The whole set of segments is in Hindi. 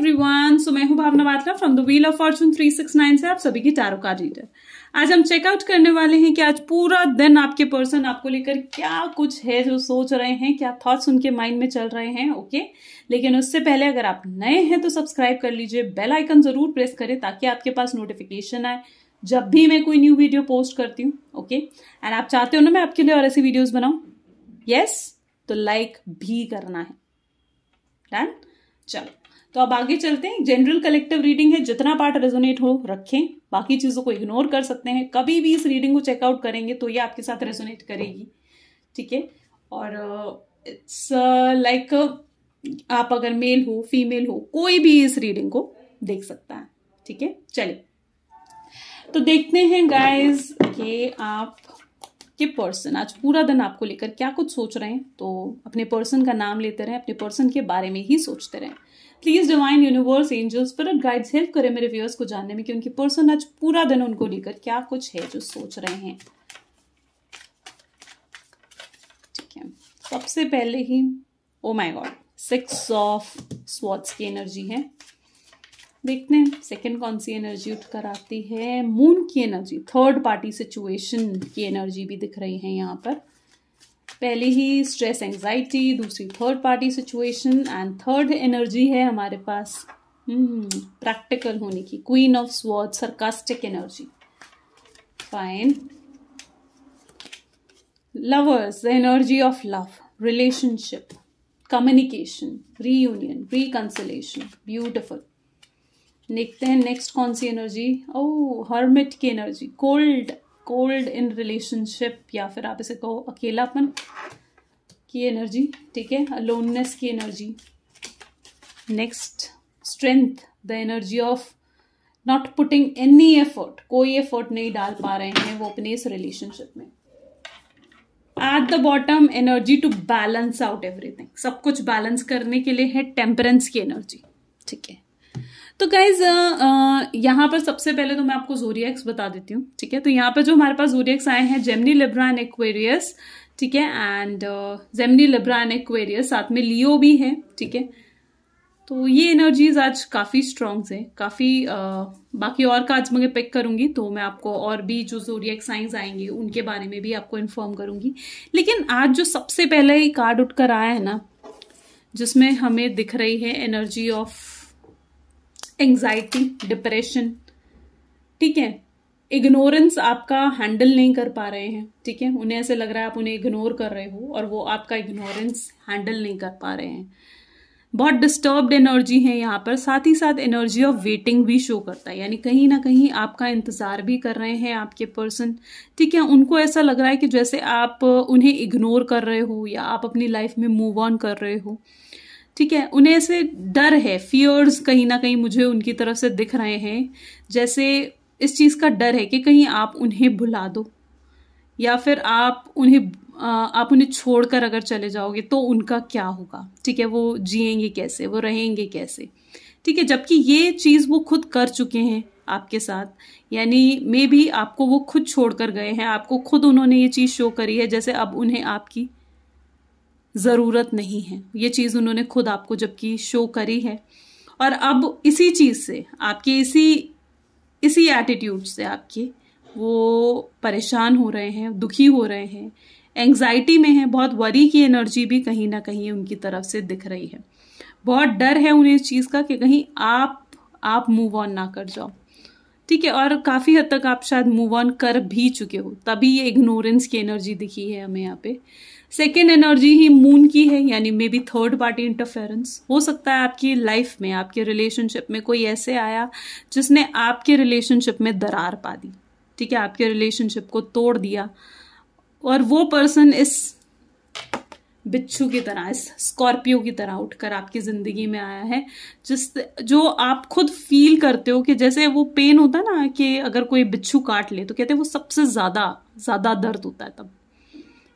एवरीवन सो मैं हूं Bhavna Batla from the wheel of fortune 369 से आप सभी की टैरो कार्ड रीडर आज हम चेकआउट करने वाले हैं कि आज पूरा दिन आपके पर्सन आपको लेकर क्या कुछ है जो सोच रहे हैं क्या थॉट्स उनके माइंड में चल रहे हैं ओके okay? लेकिन उससे पहले अगर आप नए हैं तो सब्सक्राइब कर लीजिए बेल आइकन जरूर प्रेस करें ताकि आपके पास नोटिफिकेशन आए जब भी मैं कोई न्यू वीडियो पोस्ट करती हूँ ओके एंड आप चाहते हो ना मैं आपके लिए और ऐसी वीडियोज बनाऊँ यस yes? तो लाइक भी करना है डन चलो तो अब आगे चलते हैं जनरल कलेक्टिव रीडिंग है जितना पार्ट रेजोनेट हो रखें बाकी चीज़ों को इग्नोर कर सकते हैं कभी भी इस रीडिंग को चेकआउट करेंगे तो ये आपके साथ रेजोनेट करेगी ठीक है और it's uh, like uh, like, uh, आप अगर मेल हो फीमेल हो कोई भी इस रीडिंग को देख सकता है ठीक है चलिए तो देखते हैं गाइज के आप के पर्सन आज पूरा दिन आपको लेकर क्या कुछ सोच रहे हैं तो अपने पर्सन का नाम लेते रहें अपने पर्सन के बारे में ही सोचते रहें प्लीज डिवाइन यूनिवर्स एंजल पर गाइड्स हेल्प करें मेरे व्यूअर्स को जानने में कि उनकी पर्सन आज पूरा दिन उनको लेकर क्या कुछ है जो सोच रहे हैं ठीक है सबसे पहले ही oh my god six of swords की एनर्जी है देखते हैं सेकेंड कौन सी एनर्जी उठ कर आती है मून की एनर्जी थर्ड पार्टी सिचुएशन की एनर्जी भी दिख रही है यहाँ पर पहले ही स्ट्रेस एंजाइटी दूसरी third party situation and third energy है हमारे पास प्रैक्टिकल हम्म, hmm, होने की queen of sword sarcastic energy fine lovers the energy of love relationship communication reunion reconciliation beautiful देखते हैं नेक्स्ट कौन सी एनर्जी ओ हर्मिट की energy cold cold in relationship या फिर आप इसे कहो अकेलापन की एनर्जी ठीक है अलोननेस की energy next strength the energy of not putting any effort कोई एफर्ट नहीं डाल पा रहे हैं वो अपने इस रिलेशनशिप में at the bottom energy to balance out everything सब कुछ बैलेंस करने के लिए है टेम्परेंस की एनर्जी ठीक है तो गाइज यहाँ पर सबसे पहले तो मैं आपको जोरियक्स बता देती हूँ ठीक है तो यहाँ पर जो हमारे पास जोरियक्स आए हैं जेमनी लिब्रा एंड एक्वेरियस ठीक है and Gemini Libra and Aquarius साथ में लियो भी है ठीक है तो ये एनर्जीज आज काफ़ी स्ट्रॉन्ग्स है काफ़ी बाकी और का आज मैं पिक करूँगी तो मैं आपको और भी जो जोरियक साइंस आएंगे उनके बारे में भी आपको इन्फॉर्म करूंगी लेकिन आज जो सबसे पहले कार्ड उठ कर आया है ना जिसमें हमें दिख रही है एनर्जी ऑफ एंग्जाइटी डिप्रेशन ठीक है इग्नोरेंस आपका हैंडल नहीं कर पा रहे हैं ठीक है उन्हें ऐसे लग रहा है आप उन्हें इग्नोर कर रहे हो और वो आपका इग्नोरेंस हैंडल नहीं कर पा रहे हैं बहुत डिस्टर्ब्ड एनर्जी है यहाँ पर साथ ही साथ एनर्जी ऑफ वेटिंग भी शो करता है यानी कहीं ना कहीं आपका इंतज़ार भी कर रहे हैं आपके पर्सन ठीक है उनको ऐसा लग रहा है कि जैसे आप उन्हें इग्नोर कर रहे हो या आप अपनी लाइफ में मूव ऑन कर रहे हो ठीक है उन्हें ऐसे डर है फियर्स कहीं ना कहीं मुझे उनकी तरफ से दिख रहे हैं जैसे इस चीज़ का डर है कि कहीं आप उन्हें भुला दो या फिर आप उन्हें आप उन्हें छोड़कर अगर चले जाओगे तो उनका क्या होगा ठीक है वो जिएंगे कैसे वो रहेंगे कैसे ठीक है जबकि ये चीज़ वो खुद कर चुके हैं आपके साथ यानी मे भी आपको वो खुद छोड़ कर गए हैं आपको खुद उन्होंने ये चीज़ शो करी है जैसे अब उन्हें आपकी ज़रूरत नहीं है ये चीज़ उन्होंने खुद आपको जबकि शो करी है और अब इसी चीज़ से आपके इसी इसी एटीट्यूड से आपके वो परेशान हो रहे हैं दुखी हो रहे हैं एंग्जाइटी में है बहुत वरी की एनर्जी भी कहीं ना कहीं उनकी तरफ से दिख रही है बहुत डर है उन्हें इस चीज़ का कि कहीं आप आप मूव ऑन ना कर जाओ ठीक है और काफ़ी हद तक आप शायद मूव ऑन कर भी चुके हो तभी ये इग्नोरेंस की एनर्जी दिखी है हमें यहाँ पे सेकेंड एनर्जी ही मून की है यानी maybe third party interference हो सकता है आपकी लाइफ में आपके रिलेशनशिप में कोई ऐसे आया जिसने आपके रिलेशनशिप में दरार पा दी ठीक है आपके रिलेशनशिप को तोड़ दिया और वो पर्सन इस बिच्छू की तरह इस स्कॉर्पियो की तरह उठकर आपकी ज़िंदगी में आया है जिस जो आप खुद फील करते हो कि जैसे वो पेन होता है ना कि अगर कोई बिच्छू काट ले तो कहते हैं वो सबसे ज़्यादा ज़्यादा दर्द होता है तब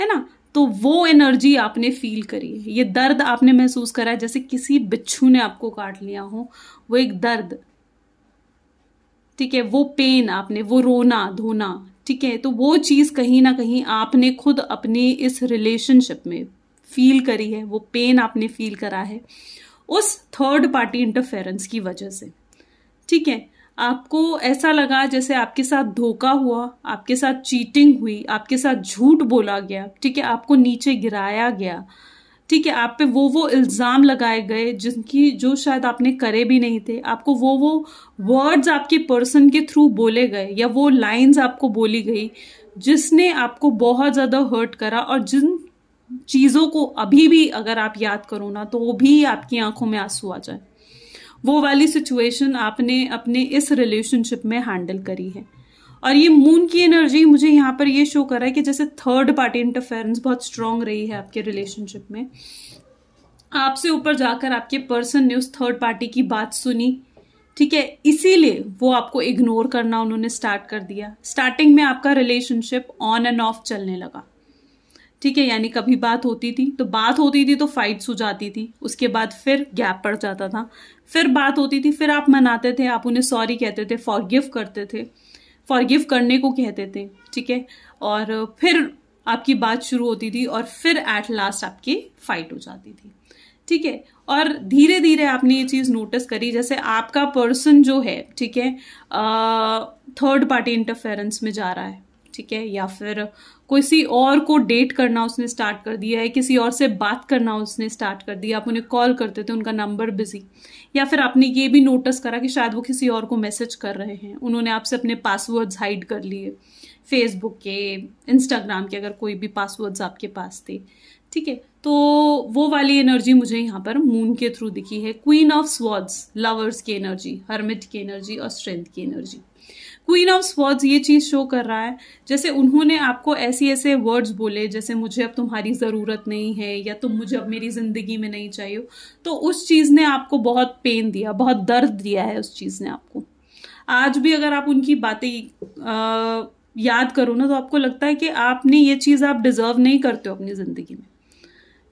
है ना तो वो एनर्जी आपने फील करी है ये दर्द आपने महसूस करा है जैसे किसी बिच्छू ने आपको काट लिया हो वो एक दर्द ठीक है वो पेन आपने वो रोना धोना ठीक है तो वो चीज़ कहीं ना कहीं आपने खुद अपनी इस रिलेशनशिप में फील करी है वो पेन आपने फील करा है उस थर्ड पार्टी इंटरफेरेंस की वजह से ठीक है आपको ऐसा लगा जैसे आपके साथ धोखा हुआ आपके साथ चीटिंग हुई आपके साथ झूठ बोला गया ठीक है आपको नीचे गिराया गया ठीक है आप पे वो वो इल्ज़ाम लगाए गए जिनकी जो शायद आपने करे भी नहीं थे आपको वो वो वर्ड्स आपके पर्सन के थ्रू बोले गए या वो लाइंस आपको बोली गई जिसने आपको बहुत ज़्यादा हर्ट करा और जिन चीज़ों को अभी भी अगर आप याद करो ना तो वो भी आपकी आंखों में आंसू आ जाए वो वाली सिचुएशन आपने अपने इस रिलेशनशिप में हैंडल करी है और ये मून की एनर्जी मुझे यहाँ पर ये शो कर रहा है कि जैसे थर्ड पार्टी इंटरफेरेंस बहुत स्ट्रांग रही है आपके रिलेशनशिप में आपसे ऊपर जाकर आपके पर्सन ने उस थर्ड पार्टी की बात सुनी ठीक है इसीलिए वो आपको इग्नोर करना उन्होंने स्टार्ट कर दिया स्टार्टिंग में आपका रिलेशनशिप ऑन एंड ऑफ चलने लगा ठीक है यानी कभी बात होती थी तो बात होती थी तो फाइट्स हो जाती थी उसके बाद फिर गैप पड़ जाता था फिर बात होती थी फिर आप मनाते थे आप उन्हें सॉरी कहते थे फॉरगिव करते थे फॉरगिव करने को कहते थे ठीक है और फिर आपकी बात शुरू होती थी और फिर एट लास्ट आपकी फाइट हो जाती थी ठीक है और धीरे धीरे आपने ये चीज़ नोटिस करी जैसे आपका पर्सन जो है ठीक है थर्ड पार्टी इंटरफेरेंस में जा रहा है ठीक है या फिर किसी और को डेट करना उसने स्टार्ट कर दिया है किसी और से बात करना उसने स्टार्ट कर दिया आप उन्हें कॉल करते थे उनका नंबर बिजी या फिर आपने ये भी नोटिस करा कि शायद वो किसी और को मैसेज कर रहे हैं उन्होंने आपसे अपने पासवर्ड्स हाइड कर लिए फेसबुक के इंस्टाग्राम के अगर कोई भी पासवर्ड्स आपके पास थे ठीक है तो वो वाली एनर्जी मुझे यहाँ पर मून के थ्रू दिखी है क्वीन ऑफ स्वॉर्ड्स लवर्स की एनर्जी हर्मिट की एनर्जी और स्ट्रेंथ की एनर्जी क्वीन ऑफ स्वर्ड्स ये चीज़ शो कर रहा है जैसे उन्होंने आपको ऐसी ऐसे वर्ड्स बोले जैसे मुझे अब तुम्हारी ज़रूरत नहीं है या तुम मुझे अब मेरी ज़िंदगी में नहीं चाहिए तो उस चीज़ ने आपको बहुत पेन दिया बहुत दर्द दिया है उस चीज़ ने आपको आज भी अगर आप उनकी बातें याद करो ना तो आपको लगता है कि आपने ये चीज़ आप डिज़र्व नहीं करते हो अपनी ज़िंदगी में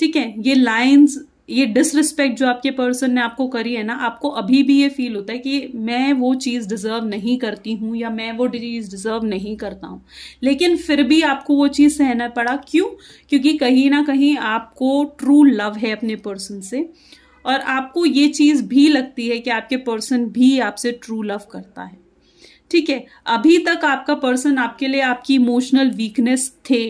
ठीक है ये लाइन्स ये डिसरिस्पेक्ट जो आपके पर्सन ने आपको करी है ना आपको अभी भी ये फील होता है कि मैं वो चीज़ डिज़र्व नहीं करती हूँ या मैं वो चीज़ डिज़र्व नहीं करता हूँ लेकिन फिर भी आपको वो चीज़ सहना पड़ा क्यों क्योंकि कहीं ना कहीं आपको ट्रू लव है अपने पर्सन से और आपको ये चीज़ भी लगती है कि आपके पर्सन भी आपसे ट्रू लव करता है ठीक है अभी तक आपका पर्सन आपके लिए आपकी इमोशनल वीकनेस थे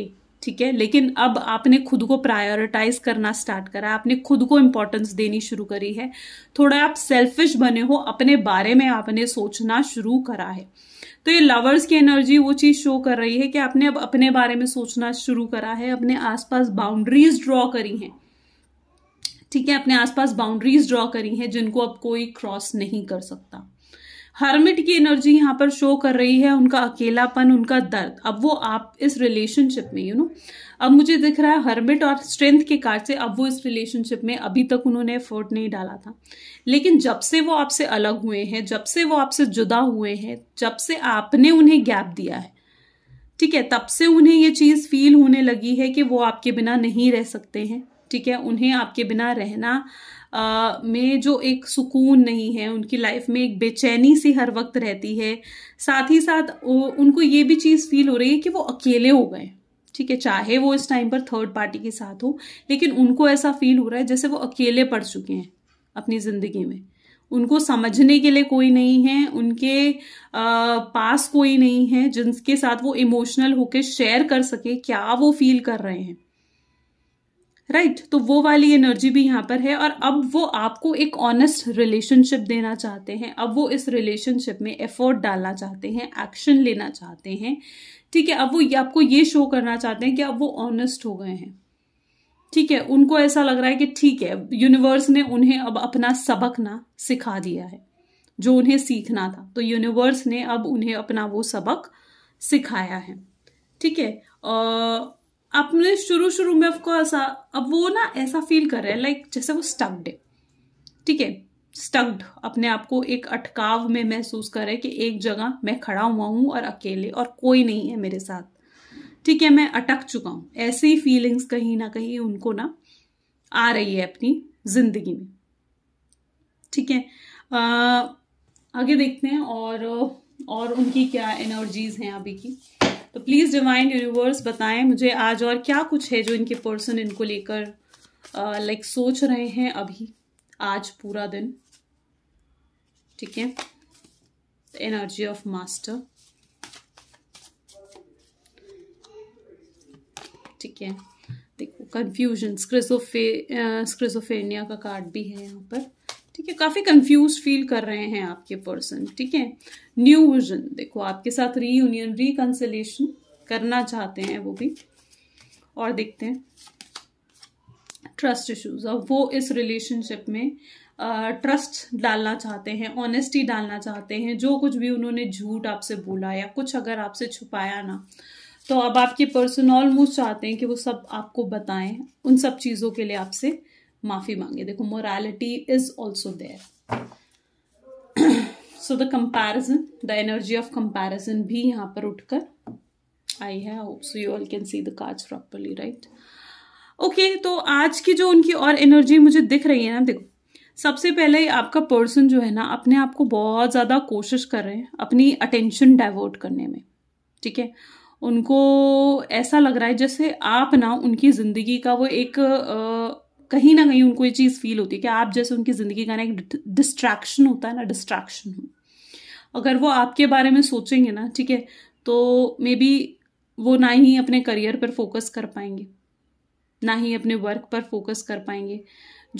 ठीक है लेकिन अब आपने खुद को प्रायोरिटाइज करना स्टार्ट करा आपने खुद को इम्पोर्टेंस देनी शुरू करी है थोड़ा आप सेल्फिश बने हो अपने बारे में आपने सोचना शुरू करा है तो ये लवर्स की एनर्जी वो चीज़ शो कर रही है कि आपने अब अपने बारे में सोचना शुरू करा है अपने आसपास बाउंड्रीज ड्रॉ करी हैं ठीक है अपने आसपास बाउंड्रीज ड्रॉ करी हैं जिनको अब कोई क्रॉस नहीं कर सकता हर्मिट की एनर्जी यहाँ पर शो कर रही है उनका अकेलापन उनका दर्द अब वो आप इस रिलेशनशिप में यू you नो know, अब मुझे दिख रहा है हर्मिट और स्ट्रेंथ के कार्ड से अब वो इस रिलेशनशिप में अभी तक उन्होंने एफोर्ट नहीं डाला था लेकिन जब से वो आपसे अलग हुए हैं जब से वो आपसे जुदा हुए हैं जब से आपने उन्हें गैप दिया है ठीक है तब से उन्हें ये चीज़ फील होने लगी है कि वो आपके बिना नहीं रह सकते हैं ठीक है उन्हें आपके बिना रहना में जो एक सुकून नहीं है उनकी लाइफ में एक बेचैनी सी हर वक्त रहती है साथ ही साथ उनको ये भी चीज़ फील हो रही है कि वो अकेले हो गए ठीक है चाहे वो इस टाइम पर थर्ड पार्टी के साथ हो लेकिन उनको ऐसा फील हो रहा है जैसे वो अकेले पड़ चुके हैं अपनी ज़िंदगी में उनको समझने के लिए कोई नहीं है उनके आ, पास कोई नहीं है जिनके साथ वो इमोशनल होकर शेयर कर सके क्या वो फील कर रहे हैं राइट right, तो वो वाली एनर्जी भी यहाँ पर है और अब वो आपको एक ऑनेस्ट रिलेशनशिप देना चाहते हैं अब वो इस रिलेशनशिप में एफर्ट डालना चाहते हैं एक्शन लेना चाहते हैं ठीक है अब वो ये आपको ये शो करना चाहते हैं कि अब वो ऑनेस्ट हो गए हैं ठीक है उनको ऐसा लग रहा है कि ठीक है यूनिवर्स ने उन्हें अब अपना सबक ना सिखा दिया है जो उन्हें सीखना था तो यूनिवर्स ने अब उन्हें अपना वो सबक सिखाया है ठीक है अपने शुरू शुरू में ऑफकोर्स अब वो ना ऐसा फील कर रहे हैं लाइक जैसे वो स्टक्ड है ठीक है स्टक्ड अपने आप को एक अटकाव में महसूस कर रहे कि एक जगह मैं खड़ा हुआ हूँ और अकेले और कोई नहीं है मेरे साथ ठीक है मैं अटक चुका हूँ ऐसी फीलिंग्स कहीं ना कहीं उनको ना आ रही है अपनी जिंदगी में ठीक है आगे देखते हैं और और उनकी क्या एनर्जीज हैं अभी की तो प्लीज़ डिवाइन यूनिवर्स बताएं मुझे आज और क्या कुछ है जो इनके पर्सन इनको लेकर लाइक सोच रहे हैं अभी आज पूरा दिन ठीक है एनर्जी ऑफ मास्टर ठीक है देखो कंफ्यूजन स्क्रिजोफे स्क्रिजोफेनिया का कार्ड भी है यहाँ पर ठीक है काफ़ी कंफ्यूज फील कर रहे हैं आपके पर्सन ठीक है न्यू विजन देखो आपके साथ रीयूनियन रिकन्सलेशन करना चाहते हैं वो भी और देखते हैं ट्रस्ट इश्यूज अब वो इस रिलेशनशिप में ट्रस्ट uh, डालना चाहते हैं ऑनेस्टी डालना चाहते हैं जो कुछ भी उन्होंने झूठ आपसे बोला या कुछ अगर आपसे छुपाया ना तो अब आपके पर्सन ऑलमोस्ट चाहते हैं कि वो सब आपको बताएं उन सब चीज़ों के लिए आपसे माफ़ी मांगे देखो morality is also there so the comparison the energy of comparison भी यहाँ पर उठकर आई है so you all can see the cards properly right okay तो आज की जो उनकी और एनर्जी मुझे दिख रही है ना देखो सबसे पहले आपका पर्सन जो है ना अपने आप को बहुत ज़्यादा कोशिश कर रहे हैं अपनी अटेंशन डाइवर्ट करने में ठीक है उनको ऐसा लग रहा है जैसे आप ना उनकी ज़िंदगी का वो एक कहीं ना कहीं उनको ये चीज़ फील होती है कि आप जैसे उनकी ज़िंदगी का ना एक डिस्ट्रैक्शन होता है ना डिस्ट्रैक्शन हो अगर वो आपके बारे में सोचेंगे ना ठीक है तो मे बी वो ना ही अपने करियर पर फोकस कर पाएंगे ना ही अपने वर्क पर फोकस कर पाएंगे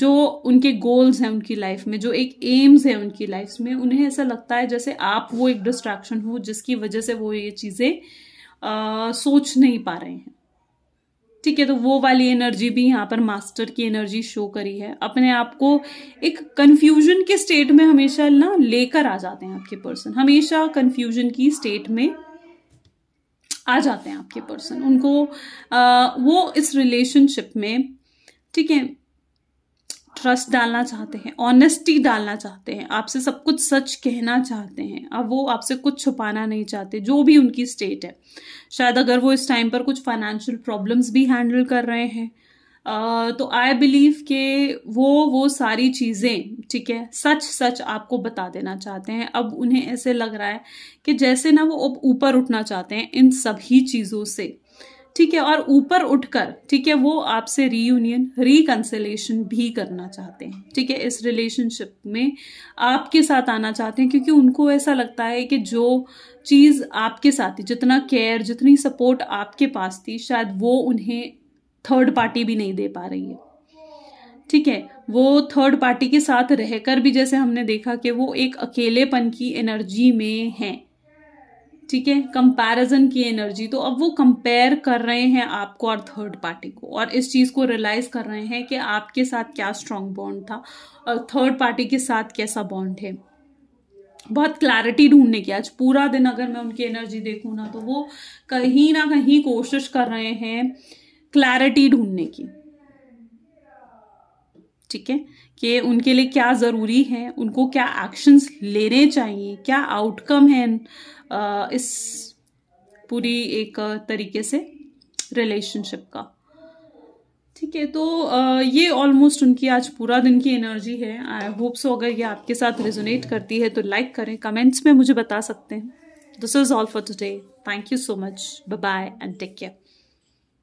जो उनके गोल्स हैं उनकी लाइफ में जो एक एम्स हैं उनकी लाइफ में उन्हें ऐसा लगता है जैसे आप वो एक डिस्ट्रैक्शन हो जिसकी वजह से वो ये चीज़ें सोच नहीं पा रहे हैं ठीक है तो वो वाली एनर्जी भी यहाँ पर मास्टर की एनर्जी शो करी है अपने आप को एक कंफ्यूजन के स्टेट में हमेशा ना लेकर आ जाते हैं आपके पर्सन हमेशा कंफ्यूजन की स्टेट में आ जाते हैं आपके पर्सन उनको आ, वो इस रिलेशनशिप में ठीक है ट्रस्ट डालना चाहते हैं ऑनेस्टी डालना चाहते हैं आपसे सब कुछ सच कहना चाहते हैं अब वो आपसे कुछ छुपाना नहीं चाहते जो भी उनकी स्टेट है शायद अगर वो इस टाइम पर कुछ फाइनेंशियल प्रॉब्लम्स भी हैंडल कर रहे हैं तो आई बिलीव के वो वो सारी चीज़ें ठीक है सच सच आपको बता देना चाहते हैं अब उन्हें ऐसे लग रहा है कि जैसे ना वो अब ऊपर उठना चाहते हैं इन सभी चीज़ों से ठीक है और ऊपर उठकर ठीक है वो आपसे रीयूनियन रिकनसलेशन भी करना चाहते हैं ठीक है इस रिलेशनशिप में आपके साथ आना चाहते हैं क्योंकि उनको ऐसा लगता है कि जो चीज़ आपके साथ थी जितना केयर जितनी सपोर्ट आपके पास थी शायद वो उन्हें थर्ड पार्टी भी नहीं दे पा रही है ठीक है वो थर्ड पार्टी के साथ रहकर भी जैसे हमने देखा कि वो एक अकेलेपन की एनर्जी में हैं ठीक है कंपैरिजन की एनर्जी तो अब वो कंपेयर कर रहे हैं आपको और थर्ड पार्टी को और इस चीज़ को रियलाइज कर रहे हैं कि आपके साथ क्या स्ट्रांग बॉन्ड था और थर्ड पार्टी के साथ कैसा बॉन्ड है बहुत क्लैरिटी ढूंढने की आज पूरा दिन अगर मैं उनकी एनर्जी देखूँ ना तो वो कहीं ना कहीं कोशिश कर रहे हैं क्लैरिटी ढूंढने की ठीक है कि उनके लिए क्या ज़रूरी है उनको क्या एक्शंस लेने चाहिए क्या आउटकम है इस पूरी एक तरीके से रिलेशनशिप का ठीक है तो ये ऑलमोस्ट उनकी आज पूरा दिन की एनर्जी है आई होप सो अगर ये आपके साथ रेजोनेट करती है तो लाइक करें कमेंट्स में मुझे बता सकते हैं this is all for today thank you so much bye bye and take care